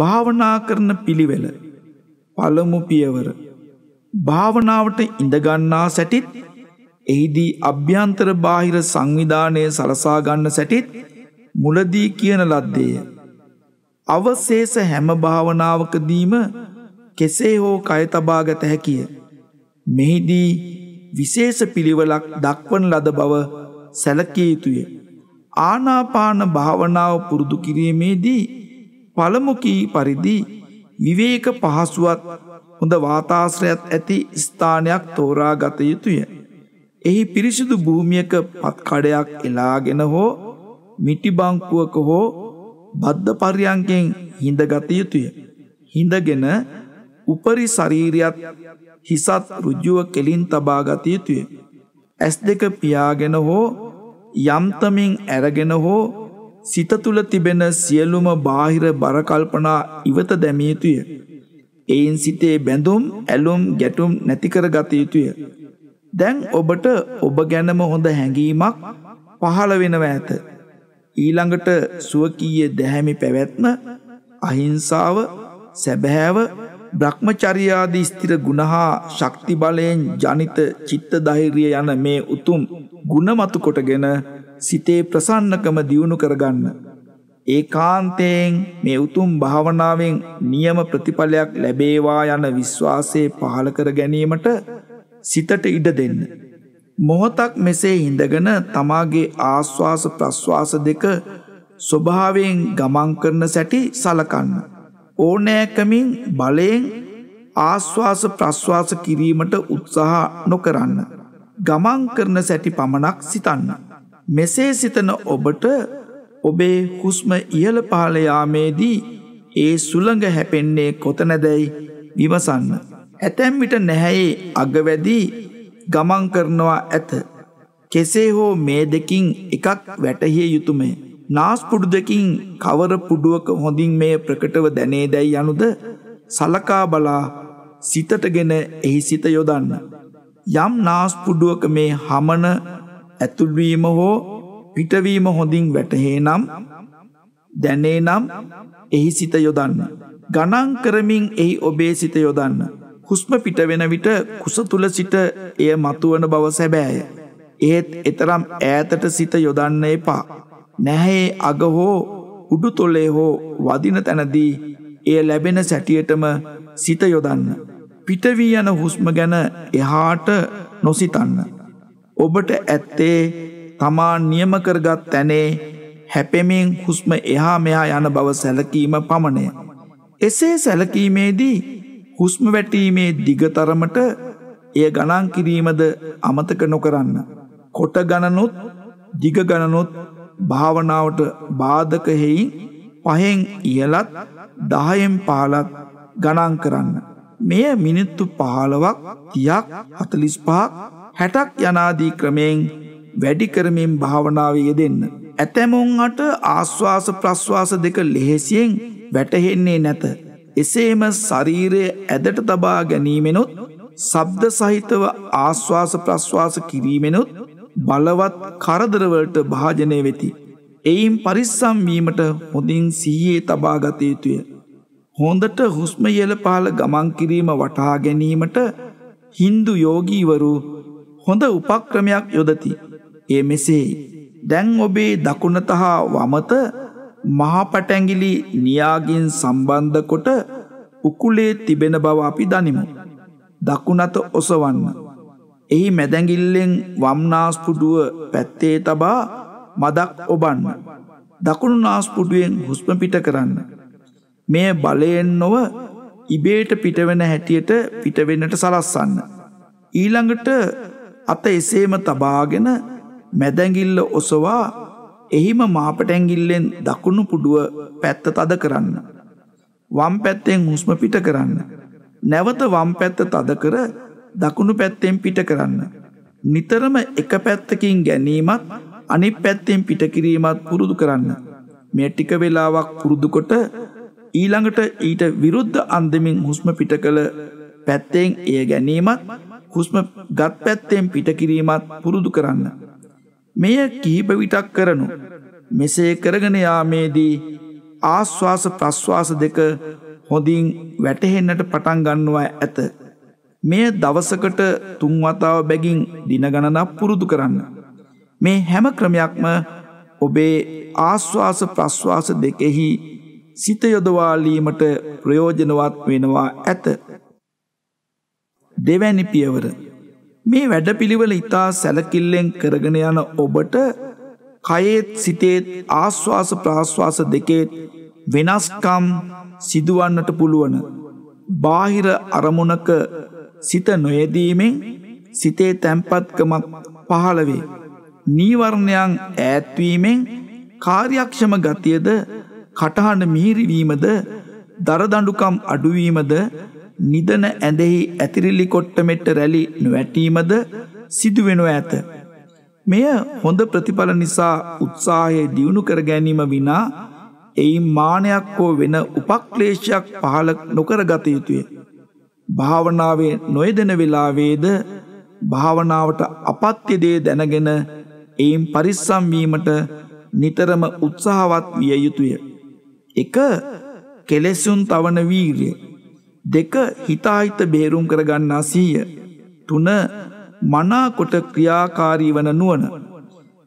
භාවනා කරන පිළිවෙල පළමු පියවර භාවනාවට ඉඳගන්නා සැටිත් එහිදී අභ්‍යන්තර බාහිර සංවිධානය සලසා ගන්න සැටිත් මුලදී කියන ලද්දේය. අවශේෂ හැම භාවනාවකදීම කෙසේ හෝ කය තබා ගත හැකිය. මෙහිදී විශේෂ පිළිවෙලක් දක්වන ලද බව සැලකිය යුතුය. ආනාපාන භාවනාව පුරුදු කිරීමේදී පළමුකී පරිදි විවේක පහසුවත් හොඳ වාතාශ්‍රයත් ඇති ස්ථානයක් තෝරා ගත යුතුය. එහි පිරිසිදු භූමියක පත්කඩයක් එලාගෙන හෝ මිටිබංකුවක හෝ බද්ධ පර්යන්කෙන් හිඳගත යුතුය. හිඳගෙන උපරි ශරීරයත් හිසත් රුජුව කෙලින් තබාගත යුතුය. ඇස් දෙක පියාගෙන හෝ යම්තමින් ඇරගෙන හෝ සිත තුළ තිබෙන සියලුම බාහිර බරකල්පනා ඉවත දැමිය යුතුය. එයින් සිතේ බැඳුම් ඇලුම් ගැටුම් නැති කර ගත යුතුය. දැන් ඔබට ඔබ ගැනම හොඳ හැඟීමක් පහළ වෙනවා ඇත. ඊළඟට සුවකීය දැහැමි පැවැත්ම අහිංසාව සැබෑව බ්‍රහ්මචර්යාදී ස්ථිර ගුණහා ශක්ති බලයෙන් ජනිත චිත්ත ධෛර්යය යන මේ උතුම් ගුණ මතු කොටගෙන සිතේ ප්‍රසන්නකම දියුණු කරගන්න. ඒකාන්තයෙන් මේ උතුම් භාවනාවෙන් නියම ප්‍රතිඵලයක් ලැබේවා යන විශ්වාසයේ පහළ කර ගැනීමට සිතට ඉඩ දෙන්න. මොහොතක් මෙසේ හිඳගෙන තමාගේ ආශ්වාස ප්‍රශ්වාස දෙක ස්වභාවයෙන් ගමන් කරන සැටි සලකන්න. ඕනෑකමින් බලයෙන් ආශ්වාස ප්‍රශ්වාස කිරීමට උත්සාහ නොකරන්න. ගමන් කරන සැටි පමණක් සිතන්න. මෙසේ සිතන ඔබට ඔබේ හුස්ම ඉහළ පහලයාමේදී ඒ සුළඟ හැපෙන්නේ කොතනදැයි විමසන්න. ඇතැම් විට නැහැයි අගවැදී ගමන් කරනවා ඇත. කෙසේ හෝ මේ දෙකින් එකක් වැටහිය යුතුමේ. නාස්පුඩු දෙකින් කවර පුඩුවක හොඳින් මේ ප්‍රකටව දැනේ දැයි යනුද සලකා බලා සිතටගෙන එහි සිත යොදන්න. යම් නාස්පුඩුවක මේ හමන ඇතුල්වීම හෝ පිටවීම හොඳින් වැටහේ නම් දැනේ නම් එහි සිත යොදන්න. ගණන් කරමින් එහි ඔබේ සිත යොදන්න. හුස්ම පිටවෙන විට කුස තුළ සිට එය මතුවන බව සැබෑය. ඒත් එතරම් ඈතට සිත යොදන්න එපා. නැහැේ අග හෝ උඩු තොලේ හෝ වදින තැනදී එය ලැබෙන සැටියටම සිත යොදන්න. පිටවී යන හුස්ම ගැන එහාට නොසිතන්න. ඔබට ඇත්තේ තමා නියමකරගත් තැනේ හැපෙමින් හුස්ම එහා මෙහා යන බව සැලකීම පමණය. එසේ සැලකීමේදී හුස්ම වැටීමේ දිගතරමට එය ගණන් කිරීමද අමතක නොකරන්න. කොට ගණනුත් දිග ගණනුත් භාවනාවට බාධක හෙයින් පහෙන් ඉහලත් දහයෙන් පහලත් ගණන් කරන්න. මෙය මිනිත්තු පහලවක් තියක් හතලිස් පහක් හැටක් යනාදී ක්‍රමයෙන් වැඩිකරමින් භාවනාව යෙදෙන්න. ඇතැමුන් අට ආශ්වාස ප්‍රශ්වාස දෙක ලෙහෙසියෙන් වැටහෙන්නේ නැත. එසේම ශරීරය ඇදට තබා ගැනීමෙනුත් සබ්ද සහිතව ආශ්වාස ප්‍රශ්වාස කිරීමෙනුත් බලවත් කරදරවලට භාජනය වෙති. එයින් පරිස්සම්වීමට හොඳින් සීයේ තබාගත යුතුය. හොඳට හුස්ම යල පාල ගමන් කිරීම වටහා ගැනීමට හින්දු යෝගීවරු හොඳ උපක්‍රමයක් යොදති. ඒ මෙසේයි. දැන් ඔබේ දකුණතහා වමත මහපටැගිලි නියාගින් සම්බන්ධකොට උකුලේ තිබෙන බව අපි දනිමු. දකුණත ඔසවන්න. එහි මැදැගිල්ලෙන් වම්නාස්පුඩුව පැත්තේ තබා මදක් ඔබන්න. දකුණු නාස්පුඩුවෙන් හුස්ම පිට කරන්න. මේ බලයෙන් නොව ඉබේට පිටවෙන හැටියට පිටවෙන්නට සලස්සන්න. ඊළඟට අත එසේම තබාගෙන මැදැගිල්ල ඔසවා එහිම මාපටැගිල්ලෙන් දකුණු පුඩුව පැත්ත තද කරන්න. වම් පැත්තෙන් හුස්ම පිට කරන්න. නැවත වම් පැත්ත තද කර දකුණු පැත්තෙන් පිට කරන්න. නිතරම එක පැත්තකින් ගැනීමත් අනිත් පැත්තෙන් පිටකිරීමත් පුරුදු කරන්න. මේ ටික වෙලාවක් පුරුදුකොට ඊළඟට ඊට විරුද්ධ අන්දමින් හුස්ම පිට කළ පැත්තෙන් එය ගැනීමත් හුස්ම ගත් පැත්තෙන් පිටකිරීමත් පුරුදු කරන්න. මෙය කීප විටක් කරනු. මෙසේ කරගෙන යාමේදී ආශ්වාස ප්‍රශ්වාස දෙක හොඳින් වැටහෙන්නට පටන් ගන්නවා ඇත. මෙය දවසකට තුන්වතාව බැගින් දිනගණනක් පුරුදු කරන්න. මේ හැම ක්‍රමයක්ම ඔබේ ආශ්වාස ප්‍රශ්වාස දෙකෙහි සිත යොදවාලීමට ප්‍රයෝජනවත් වෙනවා ඇත. දෙවැනි පියවර. මේ වැඩපිළිවෙල ඉතා සැලකිල්ලෙන් කරගෙන යන ඔබට කයේත් සිතේත් ආශ්වාස ප්‍රාශ්වාස දෙකේත් වෙනස්කම් සිදුවන්නට පුළුවන. බාහිර අරමුණක සිත නොයදීමෙන් සිතේ තැම්පත්කමක් පහළවේ. නීවරණයන් ඈත්වීමෙන් කාර්යක්ෂම ගතියද කටහඬ මීරිවීමද දරදඩුකම් අඩුවීමද නිදන ඇඳෙහි ඇතිරිලි කොට්ටමෙට්ට රැලි නොවැටීමද සිදුවෙනු ඇත. මෙය හොඳ ප්‍රතිඵල නිසා උත්සාහය දියුණු කර ගැනීම විනා එයි මානයක් හෝ වෙන උපක්ලේශයක් පහල නොකරගත යුතුය. භාවනාවේ නොයදෙන වෙලාවේද භාවනාවට අපත්‍යදේ දැනගෙන එයින් පරිස්සම්වීමට නිතරම උත්සාහවත් විය යුතුය. එක කෙලෙසුන් තවන වීරිය දෙක හිතාහිත බේරුම් කරගන්නා සීය. තුන මනාකොට ක්‍රියාකාරී වන නුවන.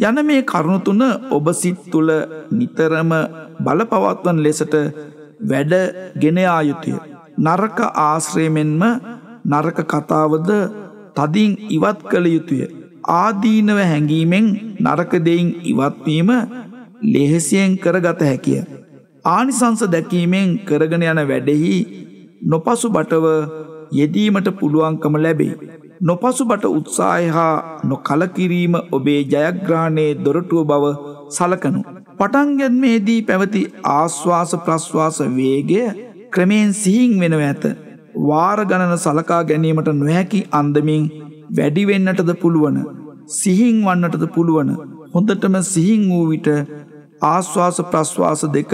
යන මේ කරුණුතුන ඔබ සිත් තුළ නිතරම බලපවත්වන් ලෙසට වැඩ ගෙනයා යුතුය. නරක ආශ්‍රයමෙන්ම නරක කතාවද තදින් ඉවත් කළ යුතුය. ආදීනව හැඟීමෙන් නරකදයින් ඉවත්වීම ලෙහෙසියෙන් කරගත හැකිය. ආනිසංස දැකීමෙන් කරගෙන යන වැඩෙහි නොපසු බටව යෙදීමට පුළුවන්කම ලැබේ. නොපසු බට උත්සාය හා නොකලකිරීම ඔබේ ජයග්‍රහණයේ දොරටුව බව සලකනු. පටන්ගැන්මේදී පැවති ආශ්වාස ප්‍රශ්වාස වේගය ක්‍රමයෙන් සිහින් වෙනව ඇත. වාරගණන සලකා ගැනීමට නොහැකි අන්දමින් වැඩිවෙන්නටද පුළුවන. සිහින් වන්නටද පුළුවන. හොඳටම සිහින් වූ විට ආශ්වාස ප්‍රශ්වාස දෙක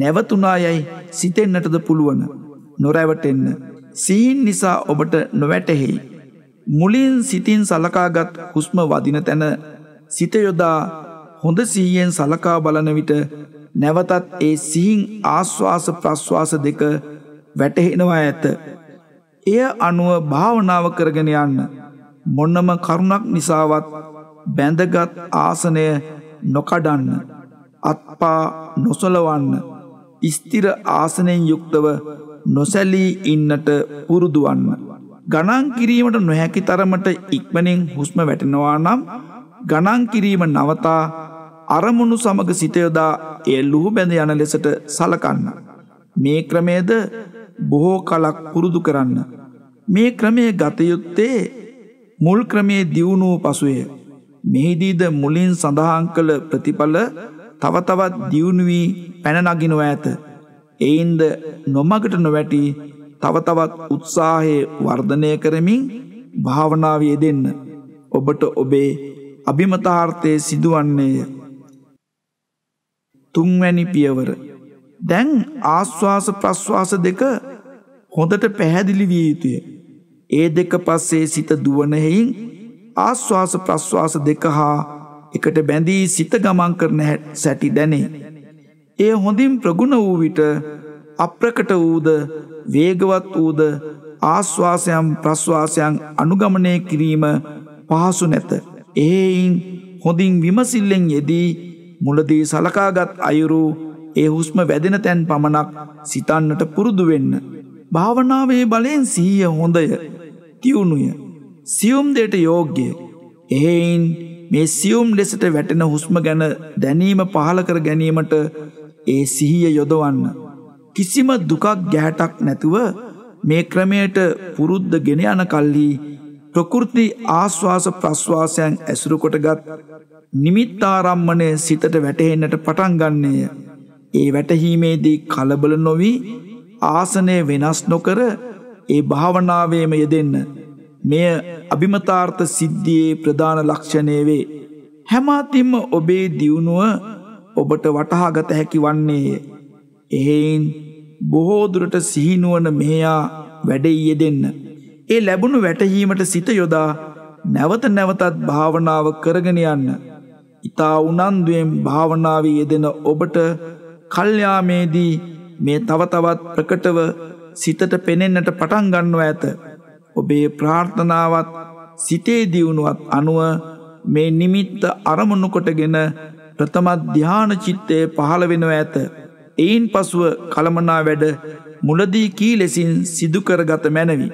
නැවතුනා යැයි සිතෙන්නටද පුළුවන. නොරැවටෙන්න සීන් නිසා ඔබට නොවැටෙහි මුලින් සිතින් සලකාගත් හුස්ම වදින තැන සිතයොදා හොඳ සීයෙන් සලකා බලන විට නැවතත් ඒ සිහින් ආශ්වාස ප්‍රශ්වාස දෙක වැටහෙනවා ඇත. එය අනුව භාවනාව කරගෙන යන්න මොන්නම කරුණක් නිසාවත් බැඳගත් ආසනය නොකඩන්න අත්පා නොසලවන්න ස්තිර ආසනයෙන් යුක්තව නොසැලී ඉන්නට පුරුදුවන්ම. ගණන් කිරීමට නොහැකි තරමට ඉක්මනින් හුස්ම වැටෙනවා නම් ගණන් කිරීම නවතා අරමුණු සමග සිතයොදා එය ලුහු බැඳ යන ලෙසට සලකන්න. මේ ක්‍රමේද බොහෝ කලක් පුරුදු කරන්න. මේ ක්‍රමය ගතයුත්තේ මුල් ක්‍රමේ දියුණූ පසුය. මෙහිදීද මුලින් සඳහන් කළ ප්‍රතිඵල තවතවත් දියුණුවී පැනනගිනව ඇත. එයින්ද නොමගට නොවැටි තවතවත් උත්සාහයේ වර්ධනය කරමින් භාවනාවය දෙන්න. ඔබට ඔබේ අභිමතාර්ථය සිදුවන්නේය. තුන්වැනි පියවර. දැන් ආශ්වාස ප්‍රශ්වාස දෙක හොඳට පැහැදිලි විය යුතුය. ඒ දෙක පස්සේ සිත දුවනෙහින් ආශ්වාස ප්‍රශ්වාස දෙක හා එකට බැඳී සිත ගමන් කරන සැටි දැනේ. එය හොඳින් ප්‍රගුණ වූ විට අප්‍රකට වූද වේගවත් වූද ආශ්වාසයම් ප්‍රශ්වාසයන් අනුගමනය කිරීම පහසු නැත. එහෙයින් හොඳින් විමසිල්ලෙන් යෙදී මුලදී සලකාගත් අයුරු ඒ හුස්ම වැදෙන තැන් පමණක් සිතන්නට පුරුදු වෙන්න. භාවනාවේ බලයෙන් සීය හොඳය තියුණුය. සියුම් දෙට යෝග්‍ය. එහෙයින් මේ සියුම් ලෙසට වැටෙන හුස්ම ගැන දැනීම පහල කර ගැනීමට ඒ සිහිය යොදවන්න. කිසිම දුකක් ගැහැටක් නැතුව මේ ක්‍රමයට පුරුද්ධ ගෙන යන කල්ලි ප්‍රකෘති ආශ්වාස ප්‍රශ්වාසයන් ඇසුරුකොටගත් නිමිත්තාරම්මනය සිතට වැටහෙන්නට පටන් ගන්නේය. ඒ වැටහීමේදී කලබල නොවී ආසනය වෙනස් නොකර ඒ භාවනාවේම යෙදෙන්න. මෙය අභිමතාර්ථ සිද්ධියේ ප්‍රධාන ලක්ෂණය වේ. හැමාතිම්ම ඔබේ දියුණුව ඔබට වටහාගත හැකි වන්නේය. එහෙයින් බොහෝදුරට සිහිනුවන මෙයා වැඩෙයිය දෙන්න. ඒ ලැබුණු වැටහීමට සිත යොදා නැවත නැවතත් භාවනාව කරගෙන යන්න. ඉතා උනන්දුවෙන් භාවනාවේ යෙදෙන ඔබට කල්්‍යයාමේදී මේ තවතවත් ප්‍රකටව සිතට පෙනෙන්නට පටන් ගන්නව ඇත. ඔබේ ප්‍රාර්ථනාවත් සිතේ දියුණුවත් අනුව මේ නිමිත්ත අරමුණු කොටගෙන ප්‍රථමත් ධ්‍යාන චිත්තය පහළ වෙනව ඇත. එයින් පසුව කළමනා වැඩ මුලදී කී ලෙසින් සිදුකරගත මැනවී.